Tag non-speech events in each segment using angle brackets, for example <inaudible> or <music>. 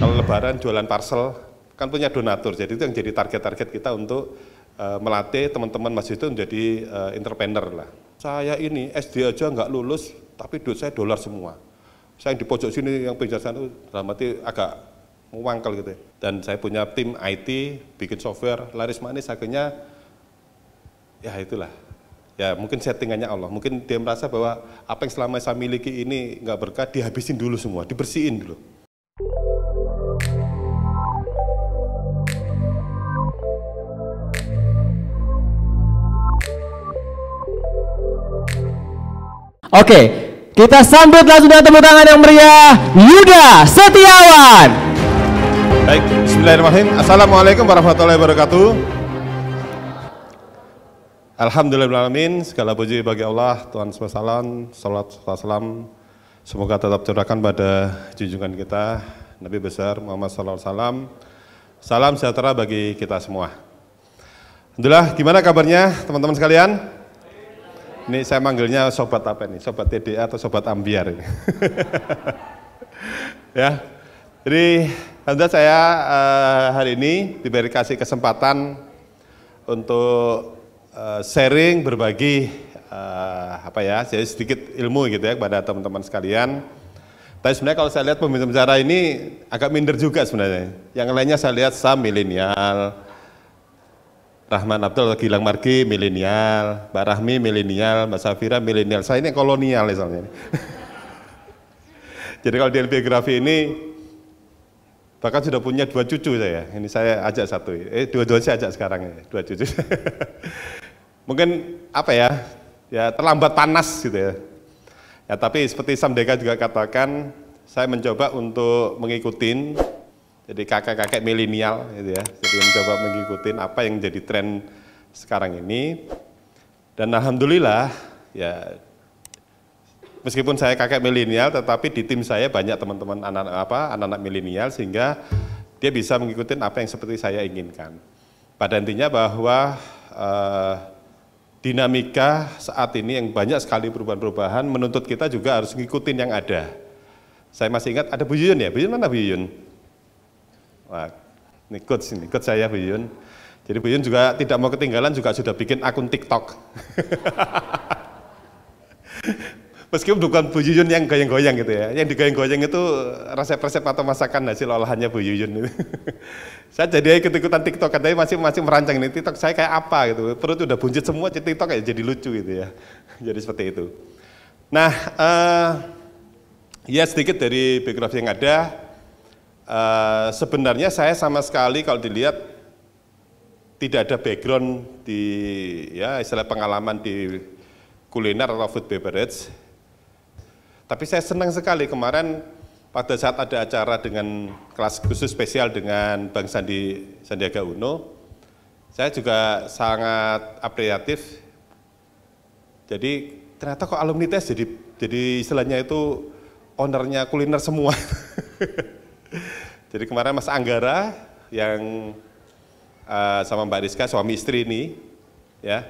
Kalau lebaran jualan parcel kan punya donatur. Jadi itu yang jadi target-target kita untuk uh, melatih teman-teman masjid itu menjadi uh, entrepreneur lah. Saya ini SD aja nggak lulus, tapi duit saya dolar semua. Saya yang di pojok sini yang penjelasan itu dalam arti agak mewangkel gitu. Ya. Dan saya punya tim IT, bikin software, laris manis akhirnya ya itulah ya mungkin settingannya Allah mungkin dia merasa bahwa apa yang selama saya miliki ini nggak berkah dihabisin dulu semua dibersihin dulu Oke, kita sambut langsung dengan tepuk tangan yang meriah Yuda Setiawan. Baik, Bismillahirrahmanirrahim. Assalamualaikum warahmatullahi wabarakatuh. Alhamdulillahirrahmanirrahim. Segala puji bagi Allah, Tuhan alam, salat salam. Semoga tetap curahkan pada junjungan kita, Nabi besar Muhammad SAW. Salam sejahtera bagi kita semua. Alhamdulillah, gimana kabarnya teman-teman sekalian? Ini saya manggilnya sobat apa nih? Sobat TDA atau sobat ambiar ini? <laughs> ya. Jadi anda saya eh, hari ini diberi kasih kesempatan untuk eh, sharing, berbagi eh, apa ya, jadi sedikit ilmu gitu ya kepada teman-teman sekalian. Tapi sebenarnya kalau saya lihat pembicara ini agak minder juga sebenarnya. Yang lainnya saya lihat saham milenial, Rahman Abdul Gilang Margi milenial, Mbak Rahmi milenial, Mbak Safira milenial. Saya ini kolonial misalnya. Ya, <laughs> Jadi kalau di biografi ini bahkan sudah punya dua cucu saya. Ini saya ajak satu. Eh dua-dua saya ajak sekarang ya, dua cucu. <laughs> Mungkin apa ya? Ya terlambat panas gitu ya. Ya tapi seperti Samdeka juga katakan, saya mencoba untuk mengikuti jadi kakek-kakek milenial gitu ya jadi mencoba mengikuti apa yang jadi tren sekarang ini dan alhamdulillah ya meskipun saya kakek milenial tetapi di tim saya banyak teman-teman anak apa anak-anak milenial sehingga dia bisa mengikuti apa yang seperti saya inginkan pada intinya bahwa eh, dinamika saat ini yang banyak sekali perubahan-perubahan menuntut kita juga harus ngikutin yang ada saya masih ingat ada Bu Yuyun ya Bu Yuyun mana Bu Yuyun Wah, ini good good saya Bu Yun. Jadi Bu Yun juga tidak mau ketinggalan juga sudah bikin akun TikTok. <laughs> Meskipun bukan Bu Yun yang goyang-goyang gitu ya, yang digoyang-goyang itu resep-resep atau masakan hasil olahannya Bu Yun. <laughs> saya jadi ikut-ikutan TikTok, katanya masih masih merancang ini TikTok saya kayak apa gitu, perut udah buncit semua, jadi TikTok ya jadi lucu gitu ya, <laughs> jadi seperti itu. Nah, uh, ya sedikit dari biografi yang ada, uh, sebenarnya saya sama sekali kalau dilihat tidak ada background di ya istilah pengalaman di kuliner atau food beverage. Tapi saya senang sekali kemarin pada saat ada acara dengan kelas khusus spesial dengan Bang Sandi Sandiaga Uno, saya juga sangat apresiatif. Jadi ternyata kok alumni tes jadi jadi istilahnya itu ownernya kuliner semua. <laughs> Jadi kemarin Mas Anggara yang uh, sama Mbak Rizka suami istri ini ya.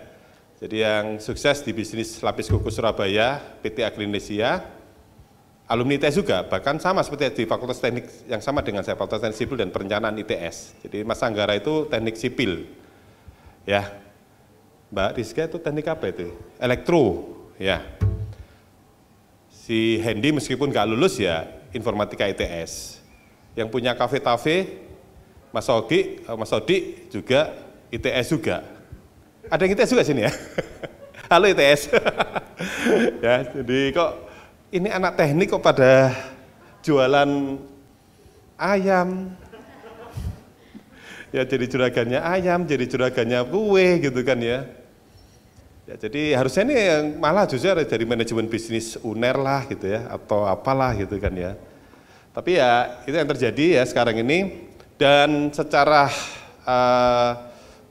Jadi yang sukses di bisnis lapis kuku Surabaya, PT Agrinesia, alumni ITS juga, bahkan sama seperti di Fakultas Teknik yang sama dengan saya, Fakultas Teknik Sipil dan Perencanaan ITS. Jadi Mas Anggara itu teknik sipil, ya. Mbak Rizka itu teknik apa itu? Elektro, ya. Si Hendy meskipun nggak lulus ya, informatika ITS yang punya kafe tafe Mas Ogi, eh, Mas Odi juga ITS juga. Ada yang ITS juga sini ya? <laughs> Halo ITS. <laughs> ya, jadi kok ini anak teknik kok pada jualan ayam. <laughs> Ya jadi juragannya ayam, jadi juragannya kue gitu kan ya. Ya, jadi harusnya ini malah justru dari manajemen bisnis UNER lah gitu ya, atau apalah gitu kan ya. Tapi ya itu yang terjadi ya sekarang ini dan secara uh,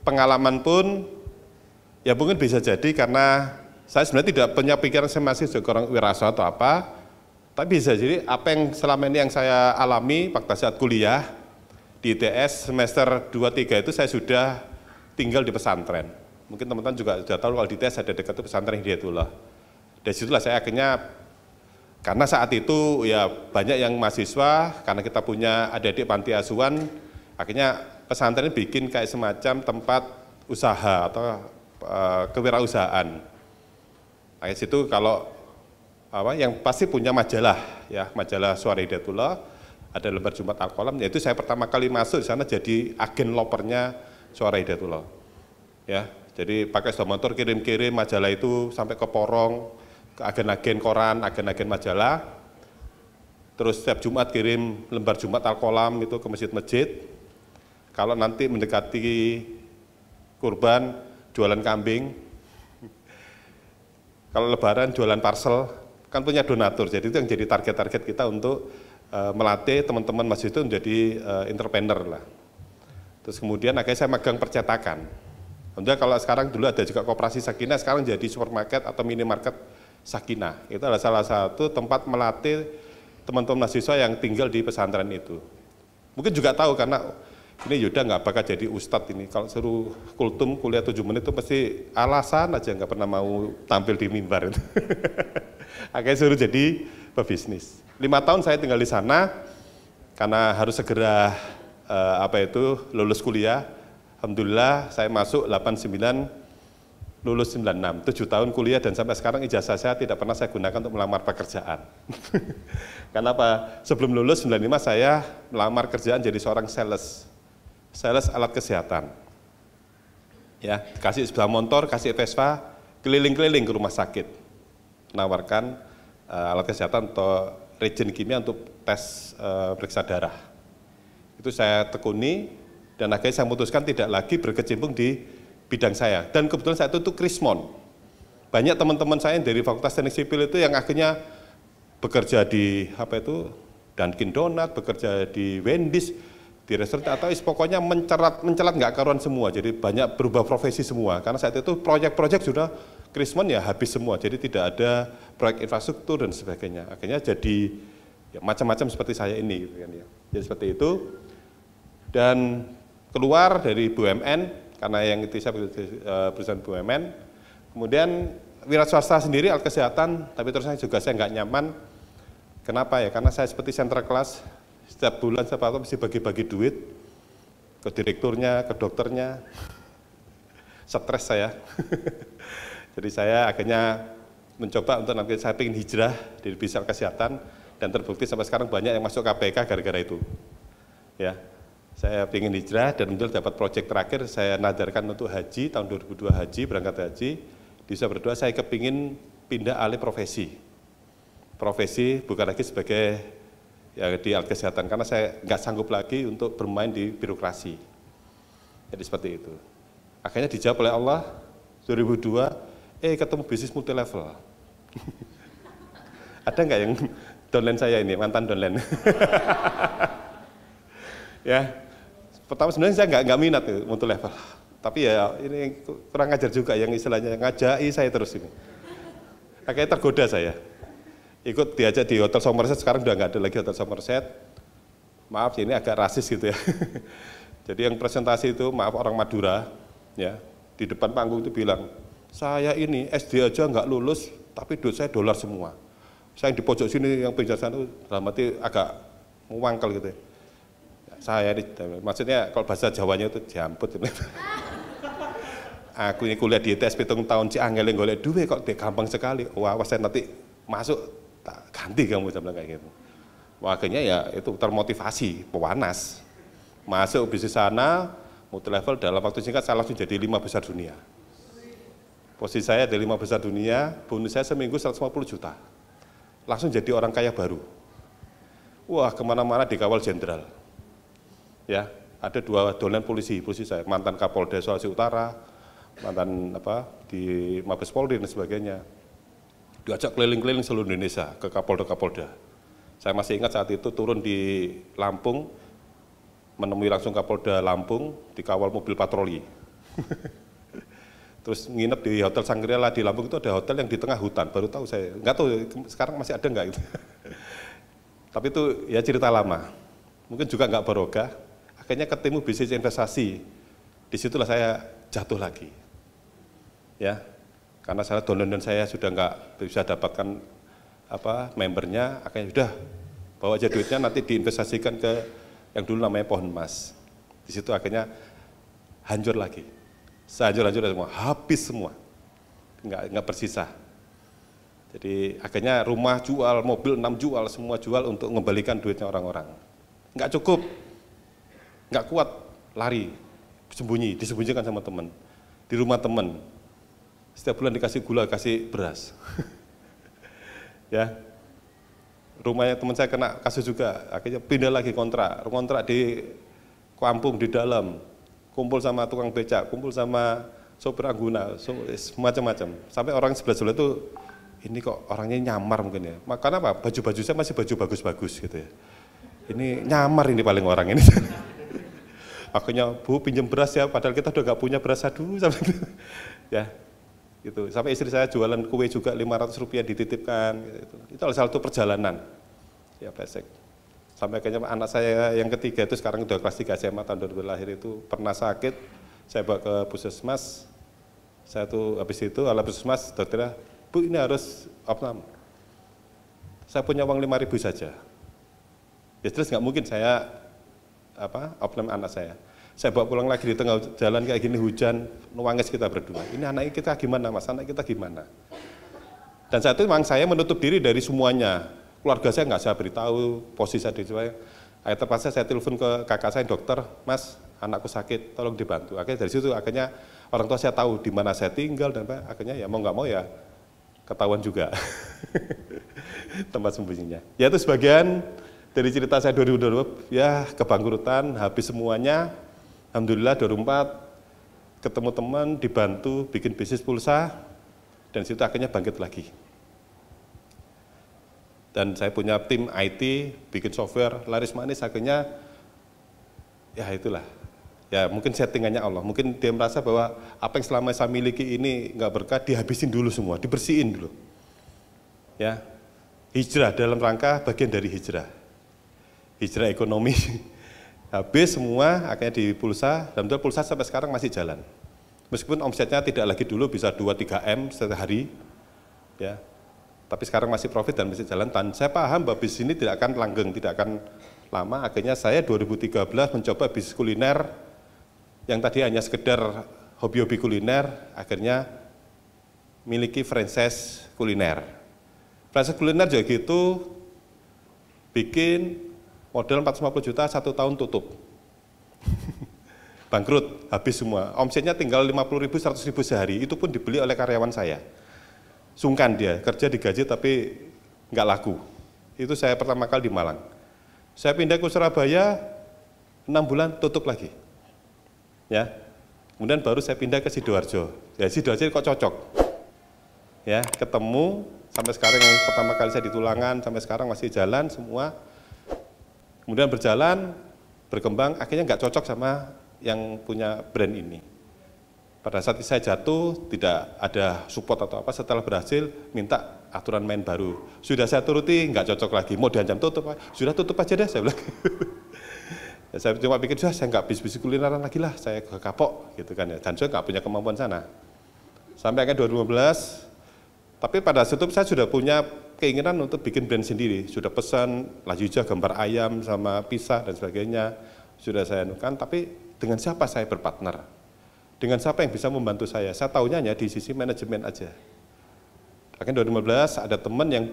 pengalaman pun ya mungkin bisa jadi karena saya sebenarnya tidak punya pikiran saya masih seorang wirasa atau apa, tapi bisa jadi apa yang selama ini yang saya alami waktu saat kuliah di ITS semester 2-3 itu saya sudah tinggal di pesantren. Mungkin teman-teman juga sudah tahu kalau di ITS ada dekat itu pesantren Hidayatullah. Dari situlah saya akhirnya karena saat itu ya banyak yang mahasiswa, karena kita punya adik-adik panti asuhan, akhirnya pesantren bikin kayak semacam tempat usaha atau e, kewirausahaan. Nah, situ kalau apa yang pasti punya majalah ya, majalah Suara Hidayatullah, ada lembar Jumat Al-Qalam, yaitu saya pertama kali masuk di sana jadi agen lopernya Suara Hidayatullah. Ya, jadi pakai sepeda motor kirim-kirim majalah itu sampai ke Porong, agen-agen koran, agen-agen majalah. Terus setiap Jumat kirim lembar Jumat al itu ke masjid-masjid. Kalau nanti mendekati kurban, jualan kambing. <laughs> Kalau lebaran, jualan parcel. Kan punya donatur, jadi itu yang jadi target-target kita untuk uh, melatih teman-teman masjid itu menjadi uh, entrepreneur lah. Terus kemudian akhirnya saya magang percetakan. Tentunya kalau sekarang dulu ada juga kooperasi sakina, sekarang jadi supermarket atau minimarket Sakina. Itu adalah salah satu tempat melatih teman-teman mahasiswa yang tinggal di pesantren itu. Mungkin juga tahu karena ini Yuda nggak bakal jadi ustadz ini. Kalau seru kultum kuliah tujuh menit itu pasti alasan aja nggak pernah mau tampil di mimbar itu. <laughs> Akhirnya suruh jadi pebisnis. Lima tahun saya tinggal di sana karena harus segera eh, apa itu lulus kuliah. Alhamdulillah saya masuk 89 lulus 96, 7 tahun kuliah dan sampai sekarang ijazah saya tidak pernah saya gunakan untuk melamar pekerjaan. <laughs> Kenapa? Sebelum lulus 95 saya melamar kerjaan jadi seorang sales. Sales alat kesehatan. Ya, kasih sebelah motor, kasih Vespa, keliling-keliling ke rumah sakit. Menawarkan uh, alat kesehatan atau region kimia untuk tes uh, periksa darah. Itu saya tekuni dan akhirnya saya memutuskan tidak lagi berkecimpung di bidang saya. Dan kebetulan saya itu, itu Krismon. Banyak teman-teman saya yang dari Fakultas Teknik Sipil itu yang akhirnya bekerja di apa itu Dunkin Donat, bekerja di Wendy's, di restoran atau is pokoknya mencerat mencelat nggak karuan semua. Jadi banyak berubah profesi semua. Karena saat itu proyek-proyek sudah Krismon ya habis semua. Jadi tidak ada proyek infrastruktur dan sebagainya. Akhirnya jadi ya, macam-macam seperti saya ini gitu kan ya. Jadi seperti itu. Dan keluar dari BUMN karena yang itu saya eh, perusahaan BUMN. Kemudian wira swasta sendiri alat kesehatan, tapi terusnya juga saya nggak nyaman. Kenapa ya? Karena saya seperti sentra kelas, setiap bulan saya apa mesti bagi-bagi duit ke direkturnya, ke dokternya. Stres saya. <laughs> Jadi saya akhirnya mencoba untuk nanti saya ingin hijrah di bisnis kesehatan dan terbukti sampai sekarang banyak yang masuk KPK gara-gara itu. Ya, saya ingin hijrah dan untuk dapat proyek terakhir saya nadarkan untuk haji tahun 2002 haji berangkat haji di usia berdua saya kepingin pindah alih profesi profesi bukan lagi sebagai ya, di alat kesehatan karena saya nggak sanggup lagi untuk bermain di birokrasi jadi seperti itu akhirnya dijawab oleh Allah 2002 eh ketemu bisnis multi level <laughs> ada nggak yang downline saya ini mantan downline <laughs> ya pertama sebenarnya saya nggak nggak minat tuh untuk level tapi ya ini kurang ajar juga yang istilahnya ngajai saya terus ini akhirnya tergoda saya ikut diajak di hotel Somerset sekarang udah nggak ada lagi hotel Somerset maaf ini agak rasis gitu ya <laughs> jadi yang presentasi itu maaf orang Madura ya di depan panggung itu bilang saya ini SD aja nggak lulus tapi duit saya dolar semua saya yang di pojok sini yang penjelasan itu dalam hati agak mewangkel gitu ya saya ini maksudnya kalau bahasa Jawanya itu jamput <laughs> aku ini kuliah di ITS pitung tahun si angel golek duit kok dia gampang sekali wah saya nanti masuk tak ganti kamu saya bilang kayak gitu makanya ya itu termotivasi pewanas masuk bisnis sana multi level dalam waktu singkat saya langsung jadi lima besar dunia posisi saya dari lima besar dunia bonus saya seminggu 150 juta langsung jadi orang kaya baru wah kemana-mana dikawal jenderal ya ada dua dolan polisi polisi saya mantan Kapolda Sulawesi Utara mantan apa di Mabes Polri dan sebagainya diajak keliling-keliling seluruh Indonesia ke Kapolda-Kapolda saya masih ingat saat itu turun di Lampung menemui langsung Kapolda Lampung dikawal mobil patroli <laughs> terus nginep di Hotel Sangrila di Lampung itu ada hotel yang di tengah hutan baru tahu saya nggak tahu sekarang masih ada nggak itu <laughs> tapi itu ya cerita lama mungkin juga nggak barokah akhirnya ketemu bisnis investasi. Disitulah saya jatuh lagi. Ya, karena saya dan saya sudah nggak bisa dapatkan apa membernya, akhirnya sudah bawa aja duitnya nanti diinvestasikan ke yang dulu namanya pohon emas. Di situ akhirnya hancur lagi. Sehancur-hancur semua, habis semua. Nggak, nggak bersisa. Jadi akhirnya rumah jual, mobil enam jual, semua jual untuk mengembalikan duitnya orang-orang. Nggak cukup, nggak kuat lari sembunyi disembunyikan sama teman di rumah teman setiap bulan dikasih gula kasih beras <laughs> ya rumahnya teman saya kena kasus juga akhirnya pindah lagi kontrak kontrak di kampung di dalam kumpul sama tukang becak kumpul sama sopir angguna so, macam-macam sampai orang sebelah sebelah itu ini kok orangnya nyamar mungkin ya karena apa baju-baju saya masih baju bagus-bagus gitu ya ini nyamar ini paling orang ini <laughs> akhirnya bu pinjam beras ya padahal kita udah gak punya beras dulu <laughs> sampai itu ya gitu sampai istri saya jualan kue juga 500 rupiah dititipkan gitu. gitu. itu salah satu perjalanan ya pesek sampai akhirnya anak saya yang ketiga itu sekarang udah kelas 3 SMA tahun 2000 lahir itu pernah sakit saya bawa ke puskesmas saya tuh habis itu ala puskesmas dokternya bu ini harus opnam saya punya uang 5000 saja ya terus nggak mungkin saya apa oknum anak saya saya bawa pulang lagi di tengah jalan kayak gini hujan nuanges kita berdua ini anak kita gimana mas anak kita gimana dan saat itu memang saya menutup diri dari semuanya keluarga saya nggak saya beritahu posisi saya di sini akhirnya terpaksa saya telepon ke kakak saya dokter mas anakku sakit tolong dibantu akhirnya dari situ akhirnya orang tua saya tahu di mana saya tinggal dan apa akhirnya ya mau nggak mau ya ketahuan juga <laughs> tempat sembunyinya ya itu sebagian dari cerita saya 2002 ya kebangkrutan habis semuanya alhamdulillah 2004 ketemu teman dibantu bikin bisnis pulsa dan situ akhirnya bangkit lagi dan saya punya tim IT bikin software laris manis akhirnya ya itulah ya mungkin settingannya Allah mungkin dia merasa bahwa apa yang selama saya miliki ini nggak berkah dihabisin dulu semua dibersihin dulu ya hijrah dalam rangka bagian dari hijrah hijrah ekonomi. <laughs> Habis semua akhirnya di pulsa, dan itu pulsa sampai sekarang masih jalan. Meskipun omsetnya tidak lagi dulu bisa 2-3 M sehari, ya. Tapi sekarang masih profit dan masih jalan. Dan saya paham bahwa bisnis ini tidak akan langgeng, tidak akan lama. Akhirnya saya 2013 mencoba bisnis kuliner yang tadi hanya sekedar hobi-hobi kuliner, akhirnya miliki franchise kuliner. Franchise kuliner juga gitu, bikin Model 450 juta satu tahun tutup. <laughs> Bangkrut, habis semua. Omsetnya tinggal 50 ribu, 100 ribu sehari. Itu pun dibeli oleh karyawan saya. Sungkan dia, kerja digaji tapi nggak laku. Itu saya pertama kali di Malang. Saya pindah ke Surabaya, enam bulan tutup lagi. Ya, Kemudian baru saya pindah ke Sidoarjo. Ya, Sidoarjo kok cocok. Ya, ketemu sampai sekarang yang pertama kali saya di Tulangan sampai sekarang masih jalan semua Kemudian berjalan, berkembang, akhirnya nggak cocok sama yang punya brand ini. Pada saat saya jatuh, tidak ada support atau apa, setelah berhasil, minta aturan main baru. Sudah saya turuti, nggak cocok lagi, mau diancam tutup, sudah tutup aja deh, saya bilang. <laughs> ya, saya cuma pikir, sudah saya nggak bisnis kulineran lagi lah, saya ke kapok, gitu kan ya. Dan saya nggak punya kemampuan sana. Sampai akhirnya 2015, tapi pada saat itu saya sudah punya keinginan untuk bikin brand sendiri. Sudah pesan lajuja gambar ayam sama pisah dan sebagainya. Sudah saya anukan, tapi dengan siapa saya berpartner? Dengan siapa yang bisa membantu saya? Saya tahunya hanya di sisi manajemen aja. Akhirnya 2015 ada teman yang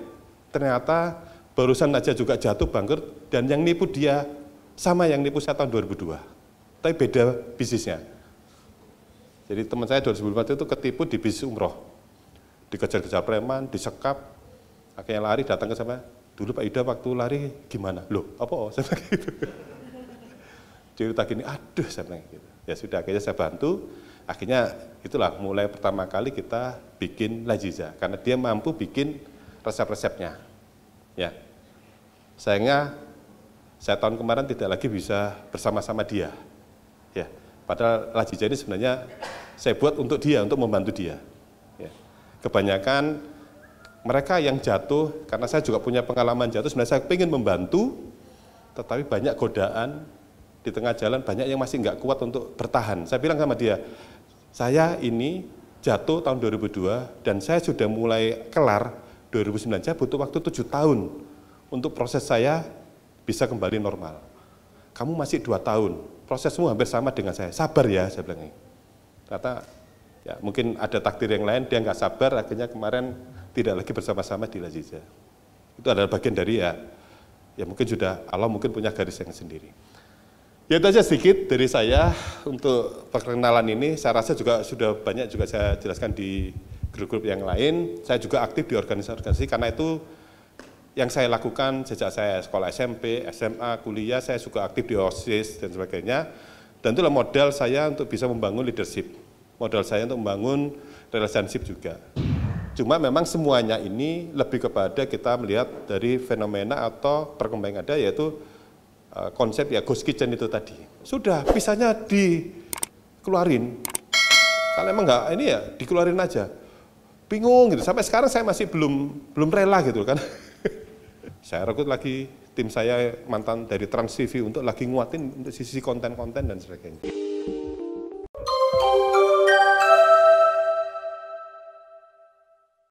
ternyata barusan aja juga jatuh bangkrut dan yang nipu dia sama yang nipu saya tahun 2002. Tapi beda bisnisnya. Jadi teman saya 2004 itu ketipu di bisnis umroh. Dikejar-kejar preman, disekap, akhirnya lari datang ke sama dulu Pak Ida waktu lari gimana loh apa oh <laughs> saya itu gitu cerita gini aduh saya bilang gitu ya sudah akhirnya saya bantu akhirnya itulah mulai pertama kali kita bikin lajiza karena dia mampu bikin resep-resepnya ya sayangnya saya tahun kemarin tidak lagi bisa bersama-sama dia ya padahal lajiza ini sebenarnya saya buat untuk dia untuk membantu dia ya. kebanyakan mereka yang jatuh, karena saya juga punya pengalaman jatuh, sebenarnya saya ingin membantu, tetapi banyak godaan di tengah jalan, banyak yang masih nggak kuat untuk bertahan. Saya bilang sama dia, saya ini jatuh tahun 2002 dan saya sudah mulai kelar 2009, saya butuh waktu 7 tahun untuk proses saya bisa kembali normal. Kamu masih dua tahun, prosesmu hampir sama dengan saya. Sabar ya, saya bilang. Ternyata ya mungkin ada takdir yang lain, dia nggak sabar, akhirnya kemarin tidak lagi bersama-sama di Lazizah. Itu adalah bagian dari ya, ya mungkin sudah Allah mungkin punya garis yang sendiri. Ya itu saja sedikit dari saya untuk perkenalan ini. Saya rasa juga sudah banyak juga saya jelaskan di grup-grup yang lain. Saya juga aktif di organisasi-organisasi karena itu yang saya lakukan sejak saya sekolah SMP, SMA, kuliah, saya juga aktif di OSIS dan sebagainya. Dan itulah modal saya untuk bisa membangun leadership, modal saya untuk membangun relationship juga. Cuma memang semuanya ini lebih kepada kita melihat dari fenomena atau perkembangan ada yaitu e, konsep ya ghost kitchen itu tadi. Sudah pisahnya dikeluarin. Kalau emang enggak ini ya dikeluarin aja. Bingung gitu. Sampai sekarang saya masih belum belum rela gitu kan. <laughs> saya rekrut lagi tim saya mantan dari Trans TV untuk lagi nguatin untuk sisi konten-konten dan sebagainya.